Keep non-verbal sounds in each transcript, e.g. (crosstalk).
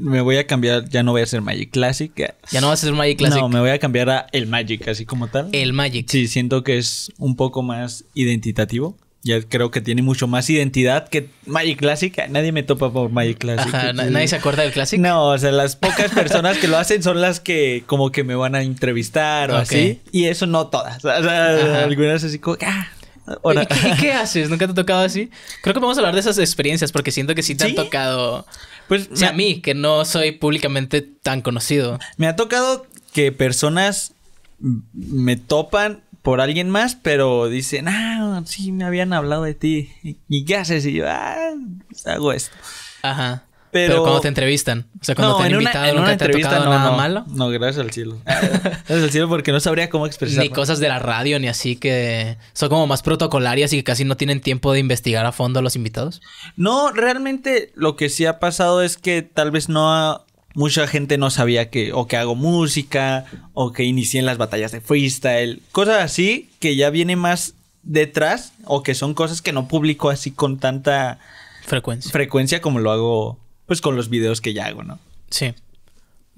me voy a cambiar, ya no voy a ser Magic Classic. Ya no vas a ser Magic Classic. No, me voy a cambiar a el Magic, así como tal. El Magic. Sí, siento que es un poco más identitativo. Ya creo que tiene mucho más identidad que Magic Classic. Nadie me topa por Magic Classic. nadie se acuerda del Classic. No, o sea, las pocas personas que lo hacen son las que como que me van a entrevistar o así. Y eso no todas. O sea, algunas así como, ah, ¿Y qué, (laughs) haces? ¿Nunca te ha tocado así? Creo que vamos a hablar de esas experiencias porque siento que sí te han tocado. Pues, a mí, que no soy públicamente tan conocido. Me ha tocado que personas me topan por alguien más, pero dicen, ah, sí, me habían hablado de ti. y qué haces? Y yo, ah, hago esto. Ajá. Pero, cuando te entrevistan, o sea, cuando te han invitado, una entrevista, nada malo. No, gracias al cielo. (laughs) gracias al cielo porque no sabría cómo expresar. Ni cosas de la radio ni así que son como más protocolarias y que casi no tienen tiempo de investigar a fondo a los invitados. No, realmente lo que sí ha pasado es que tal vez no mucha gente no sabía que o que hago música o que inicié en las batallas de freestyle, cosas así que ya viene más detrás o que son cosas que no publico así con tanta frecuencia, frecuencia como lo hago pues con los videos que ya hago, ¿no? Sí.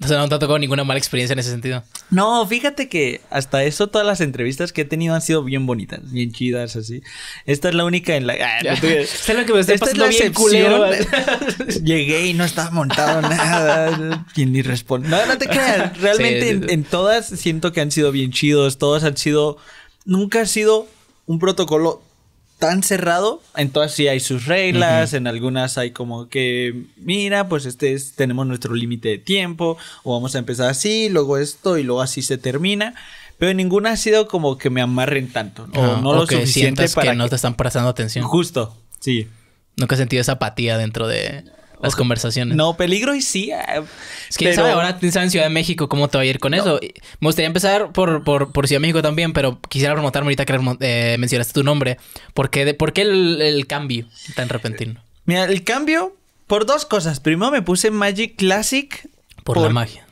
O sea, no te ha tocado ninguna mala experiencia en ese sentido. No, fíjate que hasta eso todas las entrevistas que he tenido han sido bien bonitas, bien chidas, así. Esta es la única en la... Esta es la que me estoy pasando bien (laughs) Llegué y no estaba montado nada. (laughs) Quien ni responde. No, no te creas. (laughs) Realmente en todas siento que han sido bien chidos. Todas han sido... Nunca ha sido un protocolo tan cerrado. En todas sí hay sus reglas, en algunas hay como que, mira, pues este es, tenemos nuestro límite de tiempo, o vamos a empezar así, luego esto y luego así se termina. Pero ninguna ha sido como que me amarren tanto, ¿no? o ah, no lo que suficiente para no te están prestando atención. Justo, sí. Nunca he sentido esa apatía dentro de las conversaciones. No, peligro y sí. Ah, es que pero... sabe, ahora en Ciudad de México cómo te va a ir con eso. Me gustaría empezar por, por, Ciudad de México también, pero quisiera remontarme ahorita que eh, mencionaste tu nombre. ¿Por qué, el, cambio tan repentino? Mira, el cambio por dos cosas. Primero me puse Magic Classic. Por, la magia.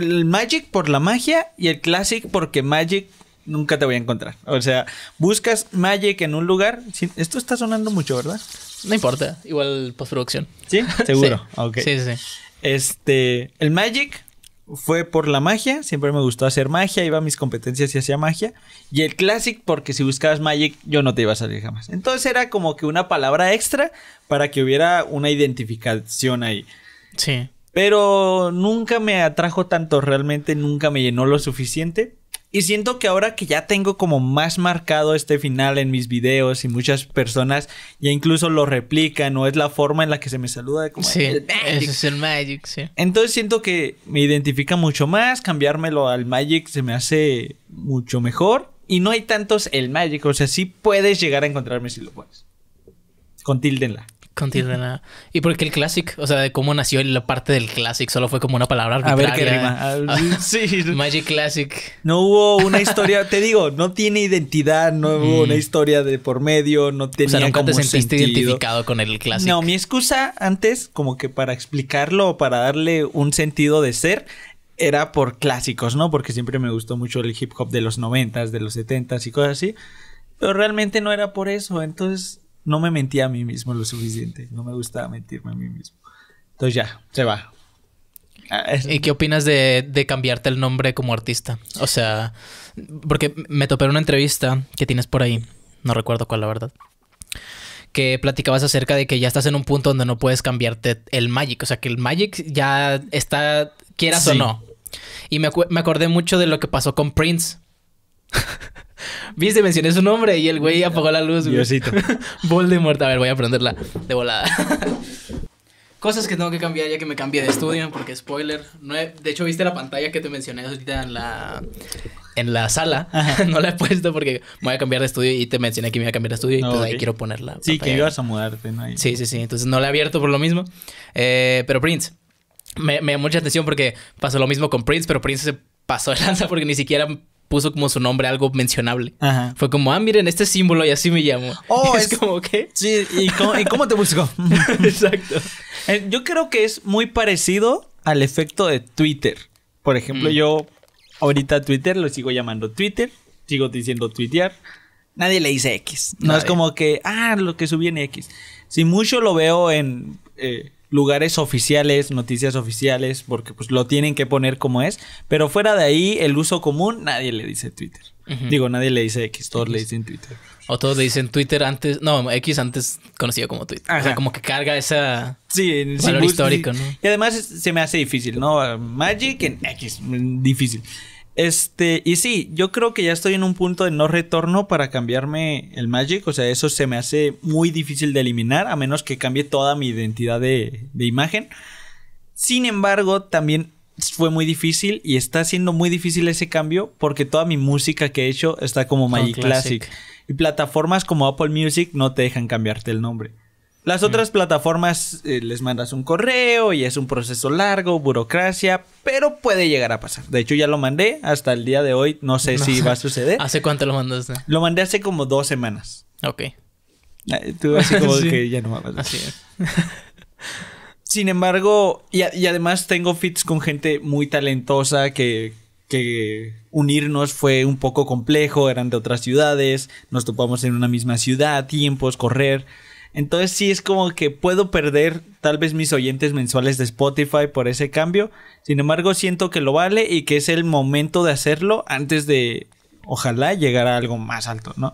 el Magic por la magia y el Classic porque Magic nunca te voy a encontrar. O sea, buscas Magic en un lugar. Esto está sonando mucho, ¿verdad? No importa, igual postproducción. Sí, (laughs) seguro. sí. sí, sí. Este, el Magic fue por la magia, siempre me gustó hacer magia, iba a mis competencias y hacía magia. Y el Classic, porque si buscabas Magic, yo no te iba a salir jamás. Entonces era como que una palabra extra para que hubiera una identificación ahí. Sí. Pero nunca me atrajo tanto, realmente nunca me llenó lo suficiente y siento que ahora que ya tengo como más marcado este final en mis videos y muchas personas ya incluso lo replican o es la forma en la que se me saluda como el Magic. el Magic, Entonces siento que me identifica mucho más, cambiármelo al Magic se me hace mucho mejor y no hay tantos el Magic, o sea, sí puedes llegar a encontrarme si lo puedes Con tildenla nada. ¿Y por qué el Classic? O sea, de cómo nació la parte del Classic. Solo fue como una palabra A ver qué rima. (laughs) sí. Magic Classic. No hubo una historia, te digo, no tiene identidad, no hubo mm. una historia de por medio, no tenía O sea, nunca como te sentiste identificado con el Classic. No, mi excusa antes, como que para explicarlo, para darle un sentido de ser, era por clásicos, ¿no? Porque siempre me gustó mucho el hip hop de los noventas, de los setentas y cosas así. Pero realmente no era por eso. Entonces no me mentí a mí mismo lo suficiente. No me gusta mentirme a mí mismo. Entonces ya, se va. Ah, ¿Y qué opinas de, cambiarte el nombre como artista? O sea, porque me topé en una entrevista que tienes por ahí, no recuerdo cuál la verdad, que platicabas acerca de que ya estás en un punto donde no puedes cambiarte el Magic, o sea, que el Magic ya está, quieras o no. Y me, me acordé mucho de lo que pasó con Prince. Viste, mencioné su nombre y el güey apagó la luz, güey. de (laughs) Voldemort. A ver, voy a prenderla de volada. (laughs) Cosas que tengo que cambiar ya que me cambié de estudio, porque spoiler. No de hecho, viste la pantalla que te mencioné ahorita en la, en la sala. (laughs) No la he puesto porque me voy a cambiar de estudio y te mencioné que me iba a cambiar de estudio y pues, ahí quiero ponerla. Sí, que ibas a mudarte, Sí, sí, sí. Entonces no la he abierto por lo mismo. Eh, pero Prince, me, me, da mucha atención porque pasó lo mismo con Prince, pero Prince se pasó de lanza porque ni siquiera puso como su nombre algo mencionable. Fue como, ah, miren, este símbolo y así me llamo. Oh, (laughs) es, como, ¿qué? Sí, ¿y cómo, te buscó? (laughs) (laughs) Exacto. Eh, yo creo que es muy parecido al efecto de Twitter. Por ejemplo, mm. yo ahorita Twitter lo sigo llamando Twitter, sigo diciendo tuitear. Nadie le dice X. No es como que, ah, lo que subí en X. Si mucho lo veo en eh, lugares oficiales, noticias oficiales, porque pues lo tienen que poner como es, pero fuera de ahí el uso común nadie le dice Twitter. Digo, nadie le dice X, todos le dicen Twitter. O todos le dicen Twitter antes, no, X antes conocido como Twitter. O como que carga esa sí, valor sí, histórico, ¿no? Y además se me hace difícil, ¿no? Magic en X, difícil. Este, y sí, yo creo que ya estoy en un punto de no retorno para cambiarme el Magic. O sea, eso se me hace muy difícil de eliminar, a menos que cambie toda mi identidad de, imagen. Sin embargo, también fue muy difícil y está siendo muy difícil ese cambio porque toda mi música que he hecho está como oh, Magic Classic. Y plataformas como Apple Music no te dejan cambiarte el nombre. Las otras plataformas eh, les mandas un correo y es un proceso largo, burocracia, pero puede llegar a pasar. De hecho, ya lo mandé hasta el día de hoy, no sé si va a suceder. ¿Hace cuánto lo mandaste? Lo mandé hace como dos semanas. Ok. Ah, tú así como (laughs) que ya no va a (laughs) Sin embargo, y, además tengo fits con gente muy talentosa que, que unirnos fue un poco complejo, eran de otras ciudades, nos topamos en una misma ciudad, tiempos, correr. Entonces sí es como que puedo perder tal vez mis oyentes mensuales de Spotify por ese cambio. Sin embargo, siento que lo vale y que es el momento de hacerlo antes de, ojalá, llegar a algo más alto, ¿no?